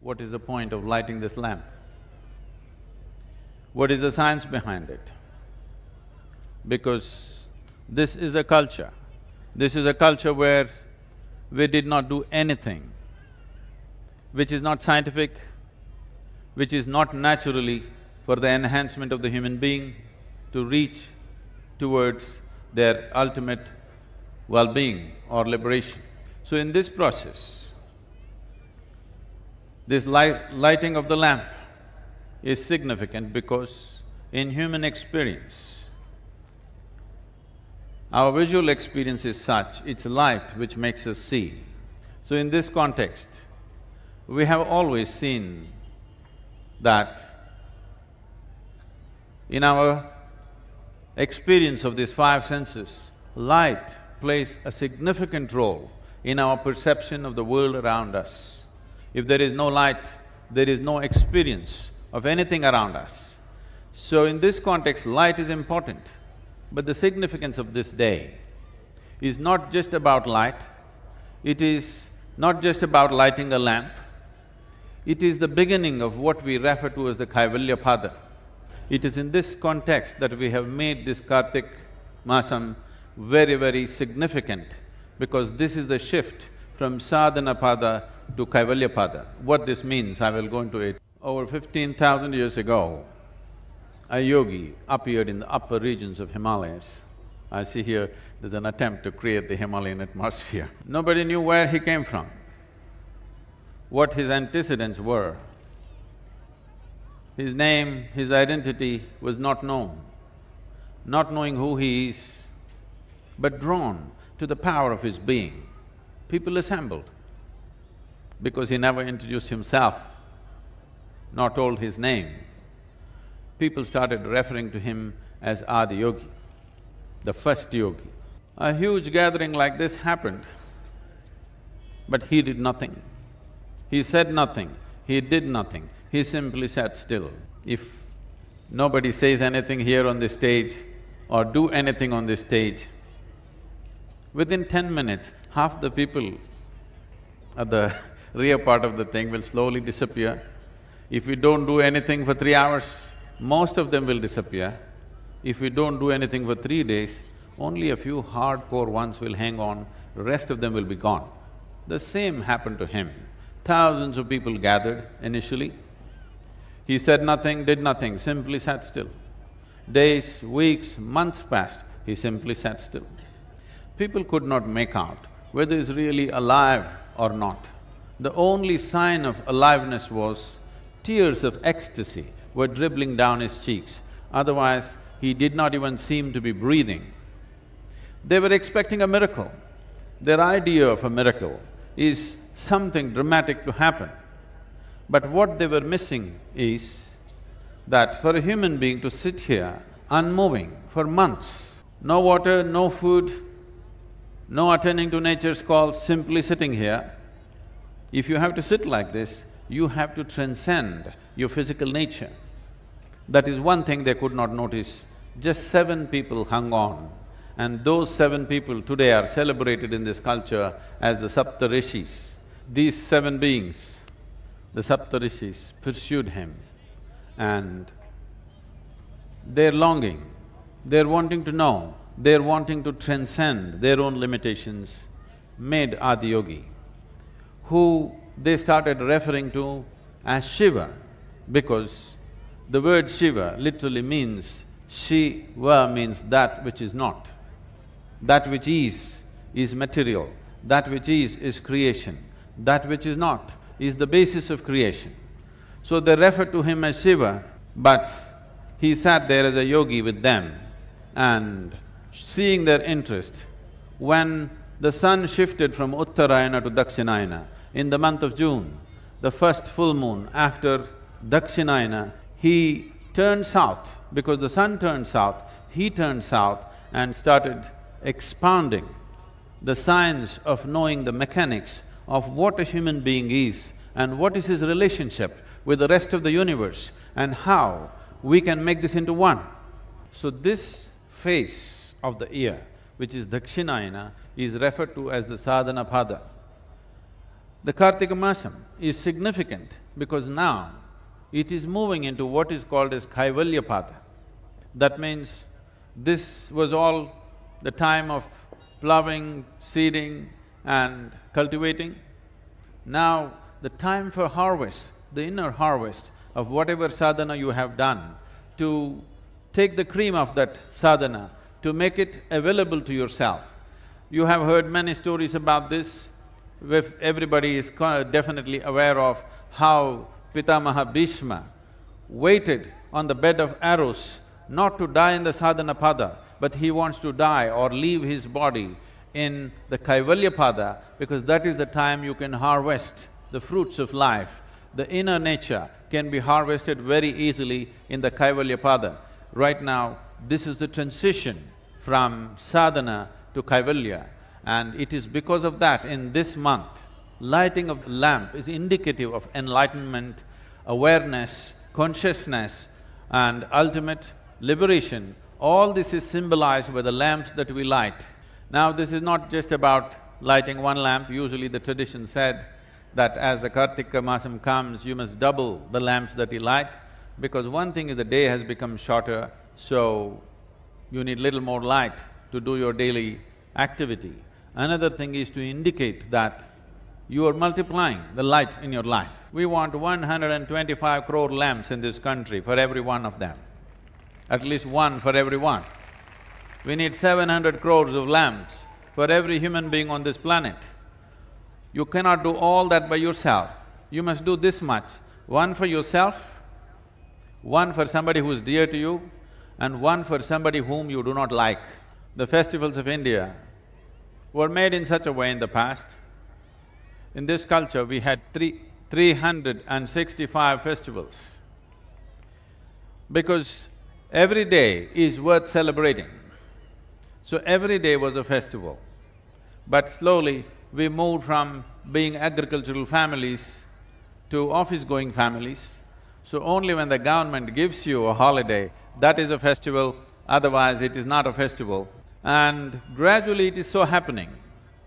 what is the point of lighting this lamp? What is the science behind it? Because this is a culture, this is a culture where we did not do anything which is not scientific, which is not naturally for the enhancement of the human being to reach towards their ultimate well-being or liberation. So in this process, this light, lighting of the lamp is significant because in human experience, our visual experience is such, it's light which makes us see. So in this context, we have always seen that in our experience of these five senses, light plays a significant role in our perception of the world around us. If there is no light, there is no experience of anything around us. So in this context, light is important. But the significance of this day is not just about light, it is not just about lighting a lamp, it is the beginning of what we refer to as the Kaivalya Pada. It is in this context that we have made this Kartik Masam very, very significant because this is the shift from sadhana pada to Kaivalyapada. What this means, I will go into it. Over fifteen thousand years ago, a yogi appeared in the upper regions of Himalayas. I see here there's an attempt to create the Himalayan atmosphere. Nobody knew where he came from, what his antecedents were. His name, his identity was not known. Not knowing who he is, but drawn to the power of his being, people assembled because he never introduced himself, nor told his name. People started referring to him as Adi Yogi, the first yogi. A huge gathering like this happened, but he did nothing. He said nothing, he did nothing, he simply sat still. If nobody says anything here on this stage or do anything on this stage, within ten minutes, half the people at the rear part of the thing will slowly disappear. If we don't do anything for three hours, most of them will disappear. If we don't do anything for three days, only a few hardcore ones will hang on, rest of them will be gone. The same happened to him. Thousands of people gathered initially. He said nothing, did nothing, simply sat still. Days, weeks, months passed, he simply sat still. People could not make out whether he's really alive or not the only sign of aliveness was tears of ecstasy were dribbling down his cheeks. Otherwise, he did not even seem to be breathing. They were expecting a miracle. Their idea of a miracle is something dramatic to happen. But what they were missing is that for a human being to sit here unmoving for months, no water, no food, no attending to nature's calls, simply sitting here, if you have to sit like this, you have to transcend your physical nature. That is one thing they could not notice. Just seven people hung on, and those seven people today are celebrated in this culture as the Saptarishis. These seven beings, the Saptarishis, pursued him, and their longing, their wanting to know, their wanting to transcend their own limitations made Adiyogi who they started referring to as Shiva because the word Shiva literally means Shiva means that which is not. That which is, is material. That which is, is creation. That which is not, is the basis of creation. So they refer to him as Shiva, but he sat there as a yogi with them and seeing their interest, when the sun shifted from Uttarayana to Dakshinayana, in the month of June, the first full moon after Dakshinayana, he turned south because the sun turned south, he turned south and started expounding the science of knowing the mechanics of what a human being is and what is his relationship with the rest of the universe and how we can make this into one. So this phase of the year, which is Dakshinayana, is referred to as the sadhana pada. The Kartika Masam is significant because now it is moving into what is called as Kaivalya Pada. That means this was all the time of plowing, seeding and cultivating. Now the time for harvest, the inner harvest of whatever sadhana you have done, to take the cream of that sadhana, to make it available to yourself. You have heard many stories about this, if everybody is definitely aware of how Pitamaha Bhishma waited on the bed of arrows not to die in the sadhanapada, but he wants to die or leave his body in the Kaivalyapada because that is the time you can harvest the fruits of life. The inner nature can be harvested very easily in the Kaivalyapada. Right now, this is the transition from sadhana to Kaivalya. And it is because of that, in this month, lighting of lamp is indicative of enlightenment, awareness, consciousness and ultimate liberation. All this is symbolized by the lamps that we light. Now this is not just about lighting one lamp, usually the tradition said that as the Kartika Masam comes, you must double the lamps that you light because one thing is the day has become shorter, so you need little more light to do your daily activity. Another thing is to indicate that you are multiplying the light in your life. We want 125 crore lamps in this country for every one of them, at least one for every one. We need 700 crores of lamps for every human being on this planet. You cannot do all that by yourself. You must do this much, one for yourself, one for somebody who is dear to you, and one for somebody whom you do not like. The festivals of India were made in such a way in the past. In this culture, we had three… 365 festivals because every day is worth celebrating. So every day was a festival. But slowly, we moved from being agricultural families to office-going families. So only when the government gives you a holiday, that is a festival, otherwise it is not a festival. And gradually it is so happening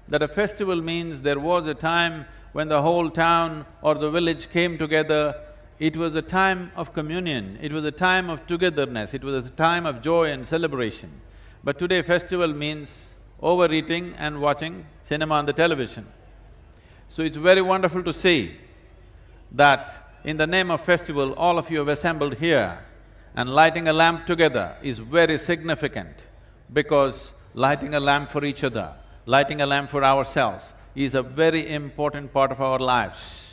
that a festival means there was a time when the whole town or the village came together, it was a time of communion, it was a time of togetherness, it was a time of joy and celebration. But today festival means overeating and watching cinema on the television. So it's very wonderful to see that in the name of festival, all of you have assembled here and lighting a lamp together is very significant because lighting a lamp for each other, lighting a lamp for ourselves is a very important part of our lives.